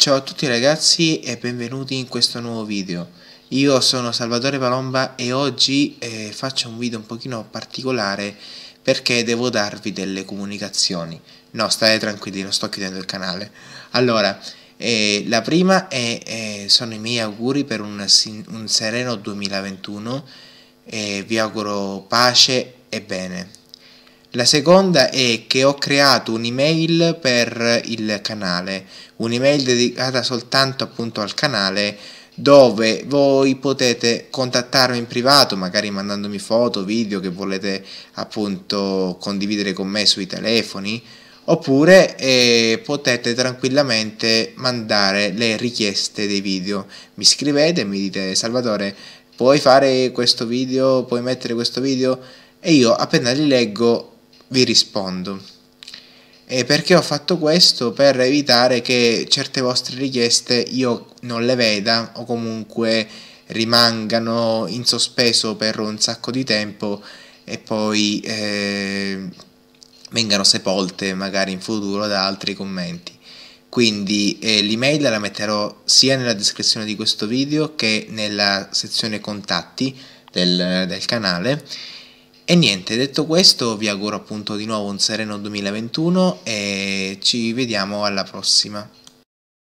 Ciao a tutti ragazzi e benvenuti in questo nuovo video Io sono Salvatore Palomba e oggi eh, faccio un video un pochino particolare perché devo darvi delle comunicazioni No, state tranquilli, non sto chiudendo il canale Allora, eh, la prima è, eh, sono i miei auguri per un, un sereno 2021 eh, Vi auguro pace e bene la seconda è che ho creato un'email per il canale, un'email dedicata soltanto appunto al canale dove voi potete contattarmi in privato, magari mandandomi foto, video che volete appunto condividere con me sui telefoni, oppure eh, potete tranquillamente mandare le richieste dei video. Mi scrivete mi dite Salvatore, puoi fare questo video, puoi mettere questo video e io appena li leggo vi rispondo. E perché ho fatto questo? Per evitare che certe vostre richieste io non le veda o comunque rimangano in sospeso per un sacco di tempo e poi eh, vengano sepolte magari in futuro da altri commenti. Quindi eh, l'email la metterò sia nella descrizione di questo video che nella sezione contatti del, del canale e niente, detto questo vi auguro appunto di nuovo un sereno 2021 e ci vediamo alla prossima.